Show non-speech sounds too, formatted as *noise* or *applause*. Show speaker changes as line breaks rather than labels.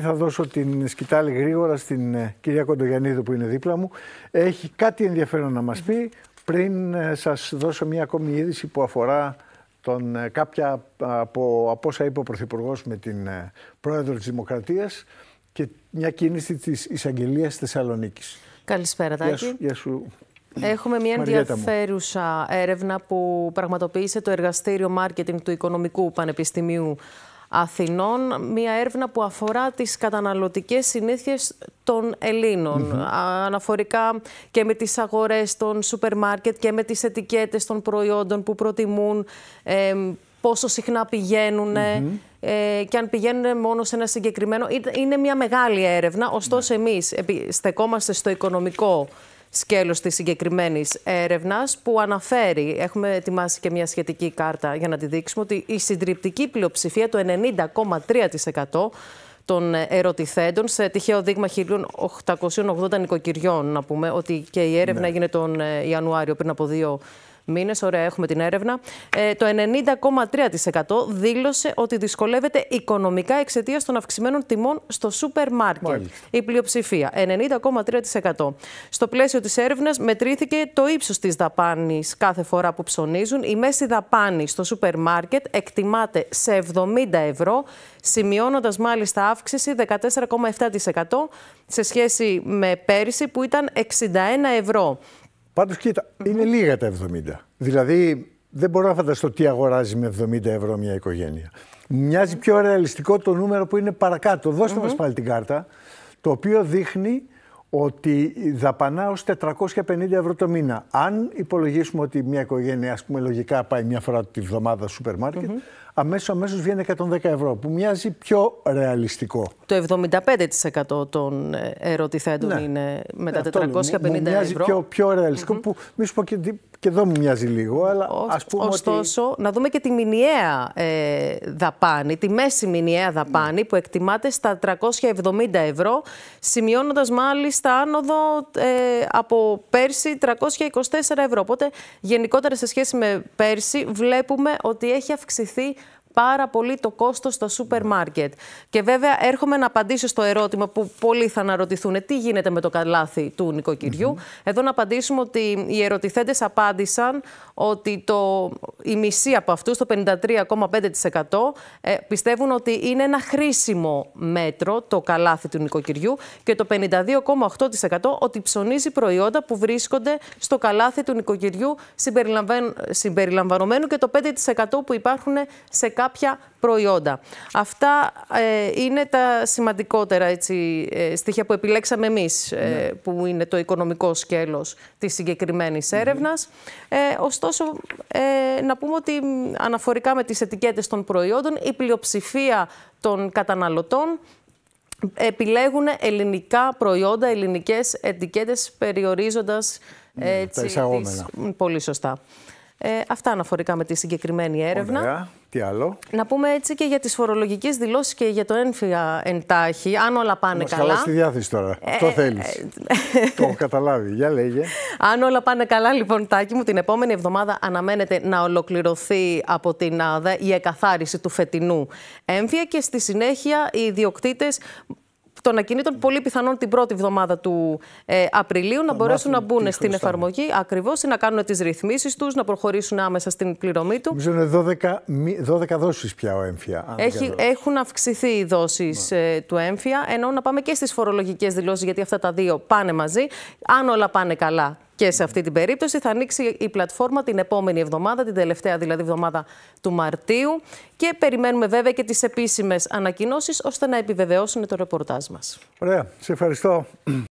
Θα δώσω την σκητάλη γρήγορα στην ε, κυρία Κοντογιαννίδου που είναι δίπλα μου. Έχει κάτι ενδιαφέρον να μας πει πριν ε, σας δώσω μια ακόμη είδηση που αφορά τον, ε, κάποια από, από όσα είπε ο Πρωθυπουργός με την Πρόεδρο της Δημοκρατίας και μια κίνηση της εισαγγελίας Θεσσαλονίκης.
Καλησπέρα Τάκη. Γεια σου, γεια σου. Έχουμε μια ενδιαφέρουσα έρευνα που πραγματοποίησε το εργαστήριο marketing του Οικονομικού Πανεπιστημίου Αθηνών, μια έρευνα που αφορά τις καταναλωτικές συνήθειες των Ελλήνων. Αναφορικά και με τις αγορές των σούπερ μάρκετ και με τις ετικέτες των προϊόντων που προτιμούν, πόσο συχνά πηγαίνουν. Ε, και αν πηγαίνουν μόνο σε ένα συγκεκριμένο. Είναι μια μεγάλη έρευνα. Ωστόσο, ναι. εμείς εμείς στεκόμαστε στο οικονομικό σκέλος της συγκεκριμένης έρευνας που αναφέρει, έχουμε ετοιμάσει και μια σχετική κάρτα για να τη δείξουμε, ότι η συντριπτική πλειοψηφία, το 90,3% των ερωτηθέντων σε τυχαίο δείγμα 1.880 νοικοκυριών, να πούμε, ότι και η έρευνα ναι. έγινε τον ε, Ιανουάριο πριν από δύο μήνες. Ωραία, έχουμε την έρευνα. Ε, το 90,3% δήλωσε ότι δυσκολεύεται οικονομικά εξαιτίας των αυξημένων τιμών στο σούπερ μάρκετ. Η πλειοψηφία, 90,3%. Στο πλαίσιο της έρευνας, μετρήθηκε το ύψος της δαπάνης κάθε φορά που ψωνίζουν. Η μέση δαπάνη στο σούπερ μάρκετ εκτιμάται σε 70 ευρώ, σημειώνοντας μάλιστα αύξηση 14,7% σε σχέση με πέρυσι που ήταν 61 ευρώ.
Πάντως είναι λίγα τα 70. Δηλαδή δεν μπορώ να φανταστώ τι αγοράζει με 70 ευρώ μια οικογένεια. Μοιάζει πιο ρεαλιστικό το νούμερο που είναι παρακάτω. μα πάλι την κάρτα, το οποίο δείχνει ότι δαπανά ω 450 ευρώ το μήνα. Αν υπολογίσουμε ότι μια οικογένεια, ας πούμε λογικά πάει μια φορά τη βδομάδα στο σούπερ αμέσως αμέσως βγαίνει 110 ευρώ, που μοιάζει πιο ρεαλιστικό.
Το 75% των ε, ερωτηθέντων ναι. είναι με τα 450 ε, ευρώ. Μοιάζει πιο,
πιο ρεαλιστικο που μη σου πω και, εδώ μου μοιάζει λίγο, αλλά ας πούμε Ωστόσο,
ότι... να δούμε και τη μηνιαία ε, δαπάνη, τη μέση μηνιαία δαπάνη ναι. που εκτιμάται στα 370 ευρώ, σημειώνοντας μάλιστα άνοδο ε, από πέρσι 324 ευρώ. Οπότε γενικότερα σε σχέση με πέρσι βλέπουμε ότι έχει αυξηθεί πάρα πολύ το κόστος στο σούπερ μάρκετ. Και βέβαια έρχομαι να απαντήσω στο ερώτημα που πολλοί θα αναρωτηθούν τι γίνεται με το καλάθι του νοικοκυριου Εδώ να απαντήσουμε ότι οι ερωτηθέντες απάντησαν ότι το, η μισή από αυτούς, το 53,5% ε, πιστεύουν ότι είναι ένα χρήσιμο μέτρο το καλάθι του νοικοκυριού και το 52,8% ότι ψωνίζει προϊόντα που βρίσκονται στο καλάθι του νοικοκυριού συμπεριλαμβανομένου και το 5% που υπάρχουν σε κάθε κάποια προϊόντα. Αυτά ε, είναι τα σημαντικότερα έτσι, ε, στοιχεία που επιλέξαμε εμείς, ε, ναι. που είναι το οικονομικό σκέλος της συγκεκριμένης έρευνας. ωστόσο, να πούμε ότι αναφορικά με τις ετικέτες των προϊόντων, η πλειοψηφία των καταναλωτών επιλέγουν ελληνικά προϊόντα, ελληνικές ετικέτες, περιορίζοντας
ναι, έτσι, τις...
πολύ σωστά. Ε, αυτά αναφορικά με τη συγκεκριμένη έρευνα. Ωραία. Τι άλλο. Να πούμε έτσι και για τις φορολογικές δηλώσεις και για το ένφια εντάχει, αν όλα πάνε Μας καλά. Καλά στη
διάθεση τώρα. Ε, το θέλεις. Ε, το έχω καταλάβει. Για λέγε. *laughs*
Αν όλα πάνε καλά, λοιπόν, τάκι μου, την επόμενη εβδομάδα αναμένεται να ολοκληρωθεί από την ΑΔΕ η εκαθάριση του φετινού έμφυα και στη συνέχεια οι ιδιοκτήτες των ακινήτων, πολύ πιθανόν την πρώτη εβδομάδα του ε, Απριλίου να, μπορέσουν να μπουν στην εφαρμογή ακριβώς ή να κάνουν τις ρυθμίσεις τους, να προχωρήσουν άμεσα στην πληρωμή του.
Νομίζω 12, 12 δόσεις πια ο έμφυα.
έχουν αυξηθεί οι δόσεις ναι. ε, του έμφυα, ενώ να πάμε και στις φορολογικές δηλώσεις, γιατί αυτά τα δύο πάνε μαζί. Αν όλα πάνε καλά, και σε αυτή την περίπτωση θα ανοίξει η πλατφόρμα την επόμενη εβδομάδα, την τελευταία δηλαδή εβδομάδα του Μαρτίου. Και περιμένουμε βέβαια και τις επίσημες ανακοινώσεις ώστε να επιβεβαιώσουν το ρεπορτάζ μας.
Ωραία. Σε ευχαριστώ.